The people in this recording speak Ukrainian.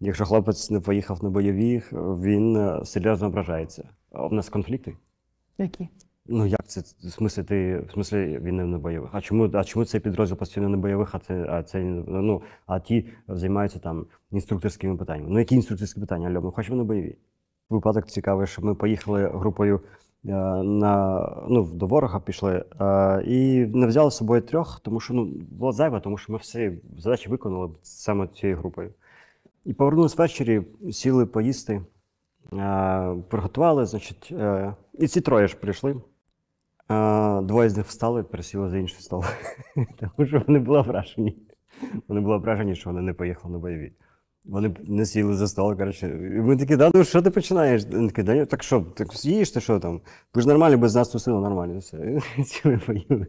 Якщо хлопець не поїхав на бойові, е, він е, серйозно ображається. А в нас конфлікти. Які? Ну як це в смислі ти в смислі він не на бойових? А чому а чому цей підрозділ постійно на бойових? А це а це ну а ті займаються там інструкторськими питаннями? Ну які інструкторські питання? Альо, ми хочемо на бойові. Випадок цікавий, що ми поїхали групою е, на ну до ворога пішли і не взяли з собою трьох, тому що ну було зайве, тому що ми всі задачі виконали саме цією групою. І повернулись ввечері, сіли поїсти, е, приготували, значить, е, і ці троє ж прийшли. Е, двоє з них встали, пересіли за інший стол. Тому що вони були вражені. Вони були вражені, що вони не поїхали на бойові. Вони не сіли за стол, коротше. І ми такі, да, ну що ти починаєш? Вони такі, да, ну так що, так з'їж ти що там? Ви ж нормально без нас тусили, нормально. все. Сіли поїли.